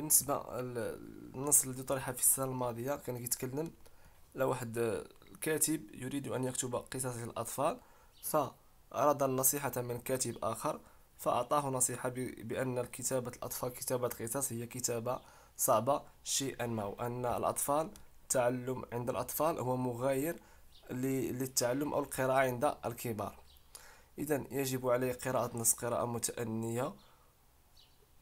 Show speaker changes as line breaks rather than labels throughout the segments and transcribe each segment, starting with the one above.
بالنسبه للنص الذي طرح في السنه الماضيه كان كيتكلم على واحد الكاتب يريد ان يكتب قصص للاطفال فاراد النصيحه من كاتب اخر فاعطاه نصيحه بان كتابه الاطفال كتابه قصص هي كتابه صعبه شيئا ما وان الاطفال التعلم عند الاطفال هو مغاير للتعلم او القراءه عند الكبار اذا يجب عليه قراءه نص قراءه متانيه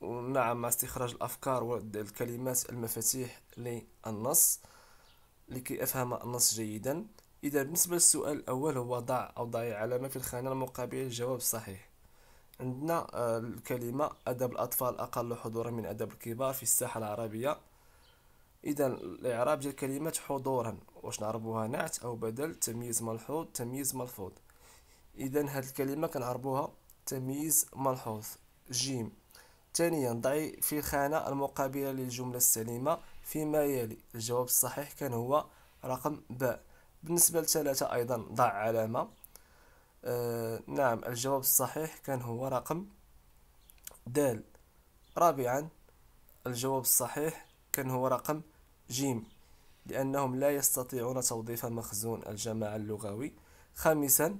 ونعم مع استخراج الأفكار والكلمات المفاتيح للنص لكي أفهم النص جيدا إذا بالنسبة للسؤال الأول هو ضع أو ضع علامة في الخانة المقابلة للجواب الصحيح عندنا آه، الكلمة أدب الأطفال أقل حضورا من أدب الكبار في الساحة العربية إذا الإعراب ديال كلمة حضورا واش نعربوها نعت أو بدل تمييز ملحوظ تمييز ملحوظ إذا هاد الكلمة كنعربوها تمييز ملحوظ جيم ثانيا ضعي في الخانة المقابلة للجملة السليمة فيما يلي الجواب الصحيح كان هو رقم باء بالنسبة لثلاثة أيضا ضع علامة آه نعم الجواب الصحيح كان هو رقم دال رابعا الجواب الصحيح كان هو رقم جيم لأنهم لا يستطيعون توظيف مخزون الجماعة اللغوي خامسا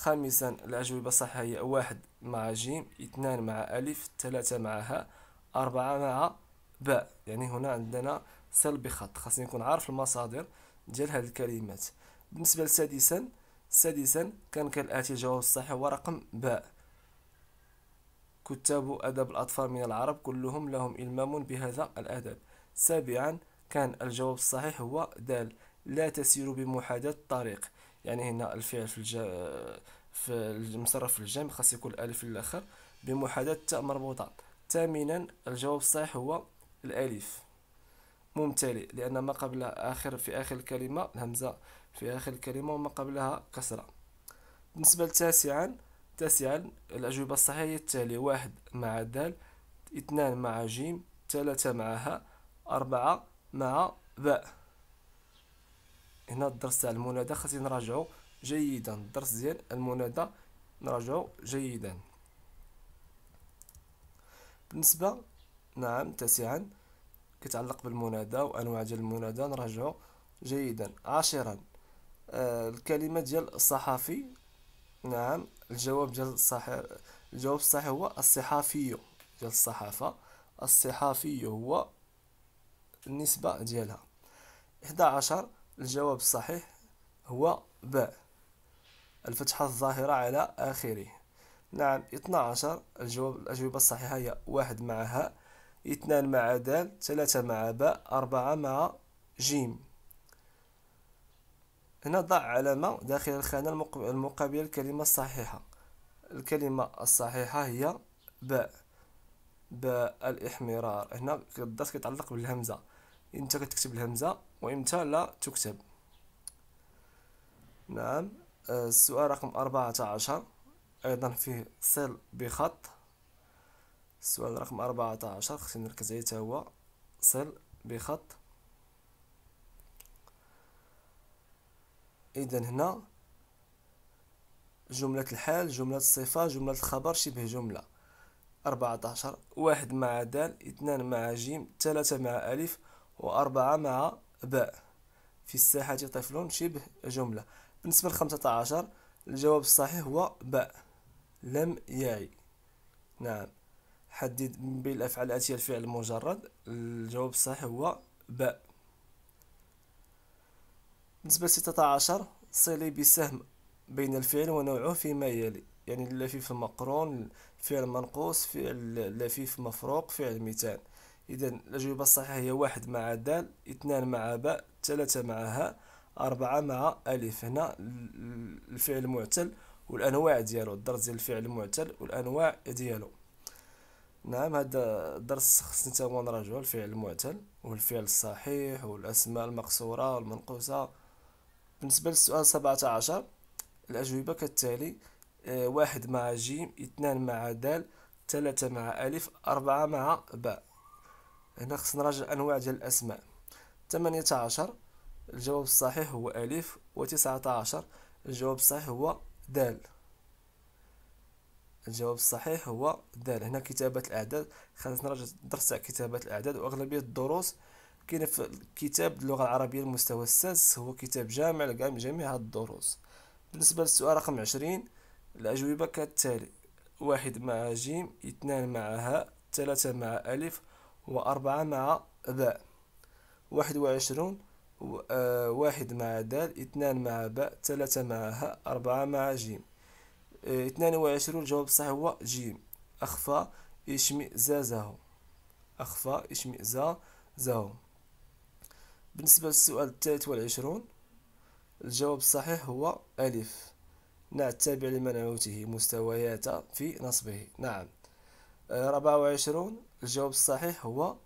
خامسا الأجوبة الصحيحة هي واحد مع جيم اثنان مع ألف ثلاثة مع هاء أربعة مع باء يعني هنا عندنا سلب خط خاصني نكون عارف المصادر ديال هاد الكلمات بالنسبة لسادسا سادسا كان كالآتي الجواب الصحيح هو رقم باء كتاب أدب الأطفال من العرب كلهم لهم إلمام بهذا الأدب سابعا كان الجواب الصحيح هو دال لا تسير بمحاذاة الطريق يعني هنا الفعل في الج... في المصرف في الجمع خاص يكون الالف في الاخر بمحادثه تاء مربوطة ثامنا الجواب الصحيح هو الالف ممتلئ لان ما قبل اخر في اخر الكلمة الهمزة في اخر الكلمة وما قبلها كسرة بالنسبة لتاسعا تاسعا الأجوبة الصحيحة هي التالية واحد مع دال اثنان مع جيم ثلاثة مع هاء أربعة مع باء هنا الدرس تاع المنادى خاصني نراجعو جيدا الدرس ديال المنادى نراجعو جيدا بالنسبه نعم تاسعا كيتعلق بالمنادى وانواع ديال المنادى نراجعو جيدا عاشرا آه، الكلمه ديال الصحفي نعم الجواب ديال الصحيح الجواب الصحيح هو الصحافي ديال الصحافه الصحافي هو النسبه ديالها 11 الجواب الصحيح هو باء الفتحة الظاهرة على آخره نعم 12 الجواب الأجوبة الصحيحة هي واحد مع هاء اثنان مع دال ثلاثة مع باء أربعة مع جيم هنا ضع علامة داخل الخانة المقابلة للكلمة الصحيحة الكلمة الصحيحة هي باء باء الإحمرار هنا الضغط كيتعلق بالهمزة انت كتكتب الهمزة وإمتى لا تكتب نعم آه، السؤال رقم 14 أيضا فيه صل بخط السؤال رقم 14 خصني نركز عليه هو صل بخط إذا هنا جملة الحال جملة الصفة جملة الخبر شبه جملة 14 واحد مع دال اثنان مع جيم ثلاثة مع ألف وأربعة مع باء في الساحة طفل شبه جملة بالنسبة لخمسة عشر الجواب الصحيح هو باء لم يعي نعم حدد من بين الأفعال الآتية الفعل المجرد الجواب الصحيح هو باء بالنسبة لستة عشر صلي بسهم بين الفعل ونوعه فيما يلي يعني اللفيف المقرون فعل منقوص فعل لفيف مفروق فعل ميتان إذا الأجوبة الصحيحة هي واحد مع دال اثنان مع باء ثلاثة مع هاء أربعة مع ألف هنا الفعل المعتل والأنواع ديالو الدرس ديال الفعل المعتل والأنواع ديالو نعم هذا الدرس خصني تا هو نراجعو الفعل المعتل والفعل الصحيح والأسماء المقصورة والمنقوصة بالنسبة للسؤال سبعة عشر الأجوبة كالتالي آه، واحد مع جيم اثنان مع دال ثلاثة مع ألف أربعة مع باء هنا خصنا نراجع الانواع ديال الاسماء 18 الجواب الصحيح هو الف و19 الجواب الصحيح هو دال الجواب الصحيح هو دال هنا كتابة الأعداد خاصنا نراجع الدرس تاع كتابة الأعداد وأغلبية الدروس كاين في كتاب اللغة العربية المستوى السادس هو كتاب جامع لجميع هاد الدروس بالنسبة للسؤال رقم عشرين الأجوبة كالتالي واحد مع جيم اثنان مع هاء ثلاثة مع ألف وأربعة مع باء واحد وعشرون آه، واحد مع دال اثنان مع باء ثلاثة مع هاء أربعة مع جيم آه، اثنان وعشرون الجواب الصحيح هو جيم أخفى إشمئزازه أخفى إشمئزازه بالنسبة للسؤال الثالث والعشرون الجواب الصحيح هو ألف نعم تابع لمنعوته مستويات في نصبه نعم ربعة وعشرون الجواب الصحيح هو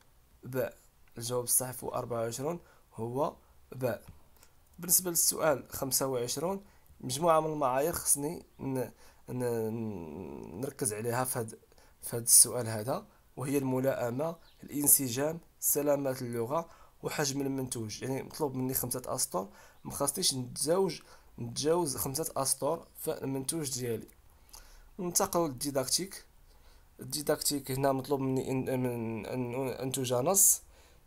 باء الجواب الصحيح هو أربعة وعشرون هو باء بالنسبة للسؤال خمسة وعشرون مجموعة من المعايير خصني نركز عليها في هذا في هذا السؤال هذا وهي الملائمة الانسجام سلامة اللغة وحجم المنتوج يعني مطلوب مني خمسة أسطر مخصنيش نتزوج نتجاوز خمسة أسطر في المنتوج ديالي ننتقل للديداكتيك الديداكتيك هنا مطلوب مني إن, من أن أنتج نص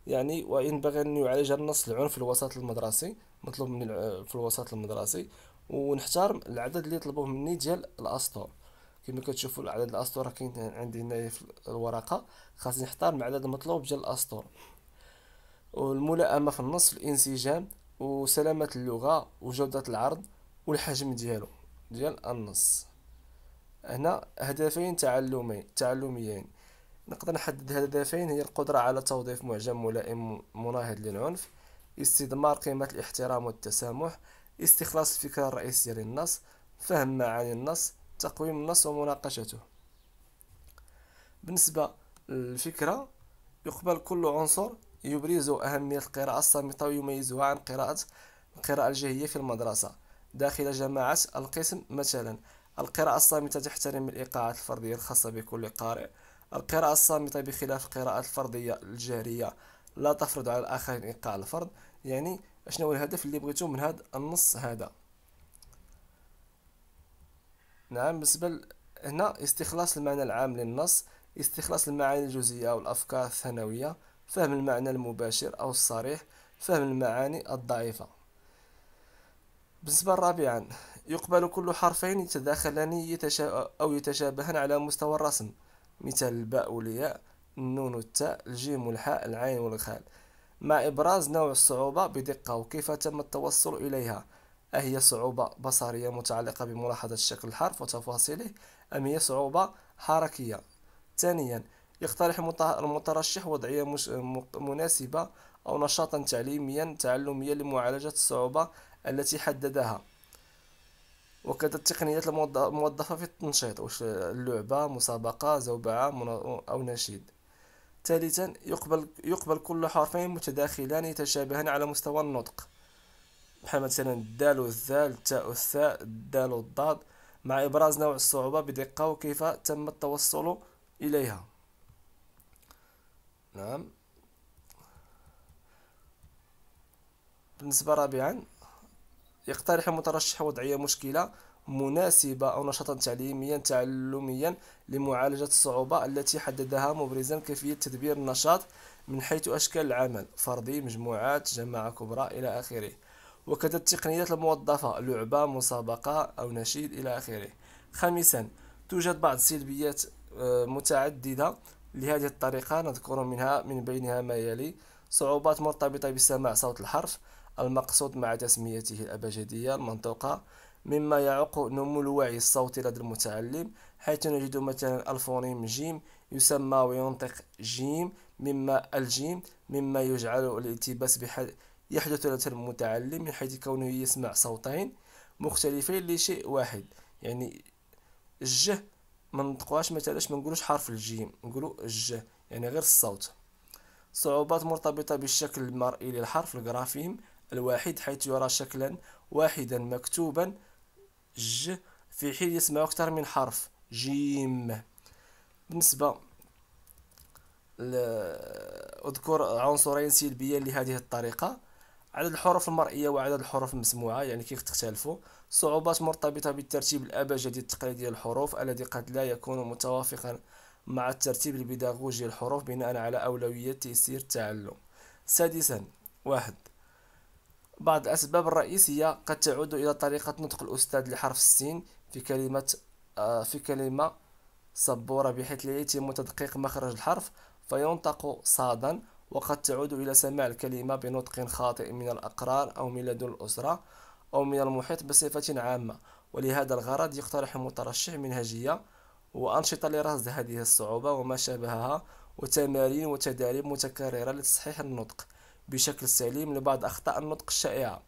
يعني وينبغي أن يعالج النص العنف في الوسط المدرسي مطلوب مني في الوسط المدرسي ونحترم العدد اللي طلبوه مني ديال الأسطور كما كتشوفوا العدد الأسطور راه كاين عندي هنايا في الورقة خاصني نحترم العدد المطلوب ديال الأسطور والملائمة في النص الانسجام وسلامة اللغة وجودة العرض والحجم ديالو ديال النص هنا هدفين تعلمين تعلميين نقدر نحدد هدفين هي القدرة على توظيف معجم ملائم مناهض للعنف استثمار قيمة الاحترام والتسامح استخلاص الفكرة الرئيسية للنص فهم معاني النص تقويم النص ومناقشته بالنسبة للفكرة يقبل كل عنصر يبرز أهمية القراءة الصامتة ويميزها عن قراءة القراءة الجهية في المدرسة داخل جماعة القسم مثلا القراءة الصامتة تحترم الإيقاعات الفردية الخاصة بكل قارئ القراءة الصامتة بخلاف القراءات الفردية الجهرية لا تفرض على الآخرين إيقاع الفرد يعني شنو هو الهدف اللي بغيتو من هذا النص هذا نعم بالنسبة هنا استخلاص المعنى العام للنص استخلاص المعاني الجزئية والأفكار الثانوية فهم المعنى المباشر أو الصريح فهم المعاني الضعيفة بالنسبة رابعا يقبل كل حرفين يتداخلان يتشا... أو يتشابهان على مستوى الرسم مثال الباء والياء النون والتاء الجيم والحاء العين والخال مع إبراز نوع الصعوبة بدقة وكيف تم التوصل إليها أهي أه صعوبة بصرية متعلقة بملاحظة شكل الحرف وتفاصيله أم هي صعوبة حركية ثانيا يقترح المترشح وضعية مش... مناسبة أو نشاطا تعليميا تعلميا لمعالجة الصعوبة التي حددها وكذا التقنيات الموظفة في التنشيط واش اللعبة مسابقة زوبعة أو نشيد ثالثا يقبل يقبل كل حرفين متداخلان يتشابهان على مستوى النطق بحال مثلا الدال والذال التاء والثاء الدال والضاد مع إبراز نوع الصعوبة بدقة وكيف تم التوصل إليها نعم بالنسبة رابعا يقترح المترشح وضعية مشكلة مناسبة أو نشاطا تعليميا تعلميا لمعالجة الصعوبة التي حددها مبرزا كيفية تدبير النشاط من حيث أشكال العمل فردي مجموعات جماعة كبرى إلى آخره وكذا التقنيات الموظفة لعبة مسابقة أو نشيد إلى آخره خامسا توجد بعض السلبيات آه، متعددة لهذه الطريقة نذكر منها من بينها ما يلي صعوبات مرتبطة بسماع صوت الحرف المقصود مع تسميته الأبجدية المنطوقة مما يعوق نمو الوعي الصوتي لدى المتعلم حيث نجد مثلا الفونيم جيم يسمى وينطق جيم مما الجيم مما يجعل الالتباس بحد يحدث لدى المتعلم من حيث كونه يسمع صوتين مختلفين لشيء واحد يعني ج ما نطقوهاش مثلا ما نقولوش حرف الجيم نقولو ج يعني غير الصوت صعوبات مرتبطة بالشكل المرئي للحرف الجرافيم الواحد حيث يرى شكلا واحدا مكتوبا ج في حين يسمع أكثر من حرف جيم بالنسبة أذكر عنصرين سلبيين لهذه الطريقة عدد الحروف المرئية وعدد الحروف المسموعة يعني كيف تختلفوا صعوبات مرتبطة بالترتيب الأبجدي التقليدي للحروف الذي قد لا يكون متوافقا مع الترتيب البيداغوجي للحروف بناء على أولوية تيسير التعلم سادسا واحد بعض الأسباب الرئيسية قد تعود إلى طريقة نطق الأستاذ لحرف السين في كلمة آه، في كلمة سبورة بحيث لا يتم تدقيق مخرج الحرف فينطق صادا وقد تعود إلى سماع الكلمة بنطق خاطئ من الأقران أو من لدن الأسرة أو من المحيط بصفة عامة ولهذا الغرض يقترح المترشح منهجية وأنشطة لرصد هذه الصعوبة وما شابهها وتمارين وتدريب متكررة لتصحيح النطق بشكل سليم لبعض أخطاء النطق الشائعة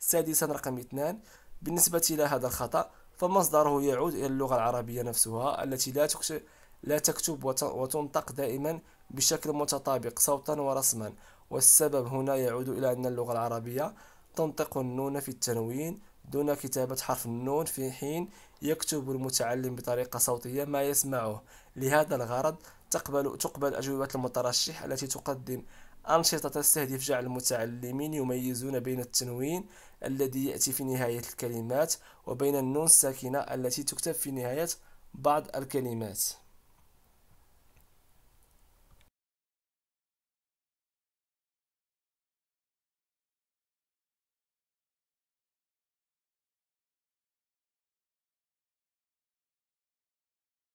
سادسا رقم اثنان بالنسبة إلى هذا الخطأ فمصدره يعود إلى اللغة العربية نفسها التي لا تكتب لا تكتب وتنطق دائما بشكل متطابق صوتا ورسما والسبب هنا يعود إلى أن اللغة العربية تنطق النون في التنوين دون كتابة حرف النون في حين يكتب المتعلم بطريقة صوتية ما يسمعه لهذا الغرض تقبل تقبل أجوبة المترشح التي تقدم أنشطة تستهدف جعل المتعلمين يميزون بين التنوين الذي يأتي في نهاية الكلمات وبين النون الساكنة التي تكتب في نهاية بعض الكلمات